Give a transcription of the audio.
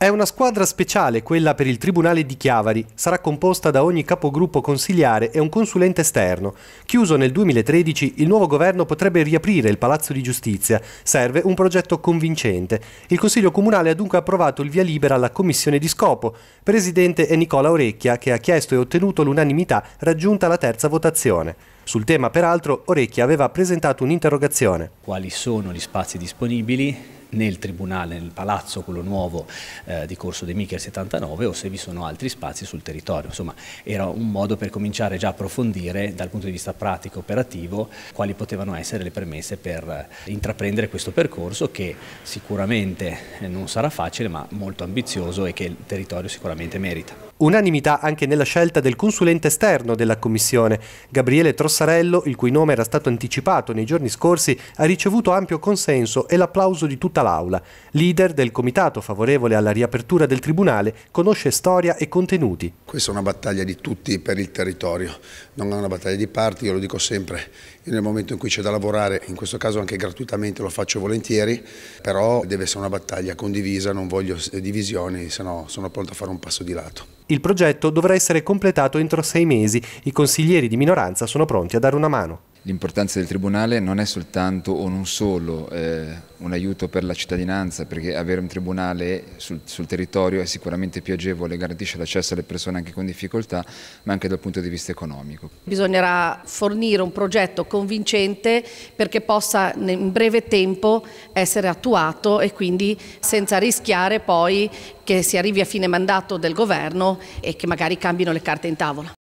È una squadra speciale quella per il Tribunale di Chiavari, sarà composta da ogni capogruppo consigliare e un consulente esterno. Chiuso nel 2013, il nuovo governo potrebbe riaprire il Palazzo di Giustizia. Serve un progetto convincente. Il Consiglio Comunale ha dunque approvato il via libera alla Commissione di Scopo. Presidente è Nicola Orecchia, che ha chiesto e ottenuto l'unanimità raggiunta la terza votazione. Sul tema, peraltro, Orecchia aveva presentato un'interrogazione. Quali sono gli spazi disponibili? nel tribunale, nel palazzo, quello nuovo eh, di Corso dei Michel 79 o se vi sono altri spazi sul territorio. Insomma, era un modo per cominciare già a approfondire dal punto di vista pratico, operativo, quali potevano essere le premesse per eh, intraprendere questo percorso che sicuramente eh, non sarà facile ma molto ambizioso e che il territorio sicuramente merita. Unanimità anche nella scelta del consulente esterno della Commissione. Gabriele Trossarello, il cui nome era stato anticipato nei giorni scorsi, ha ricevuto ampio consenso e l'applauso di tutta l'Aula. Leader del comitato favorevole alla riapertura del Tribunale, conosce storia e contenuti. Questa è una battaglia di tutti per il territorio, non è una battaglia di parti, io lo dico sempre. Io nel momento in cui c'è da lavorare, in questo caso anche gratuitamente lo faccio volentieri, però deve essere una battaglia condivisa, non voglio divisioni, se no sono pronto a fare un passo di lato. Il progetto dovrà essere completato entro sei mesi. I consiglieri di minoranza sono pronti a dare una mano. L'importanza del Tribunale non è soltanto o non solo eh, un aiuto per la cittadinanza, perché avere un Tribunale sul, sul territorio è sicuramente più agevole, garantisce l'accesso alle persone anche con difficoltà, ma anche dal punto di vista economico. Bisognerà fornire un progetto convincente perché possa in breve tempo essere attuato e quindi senza rischiare poi che si arrivi a fine mandato del governo e che magari cambino le carte in tavola.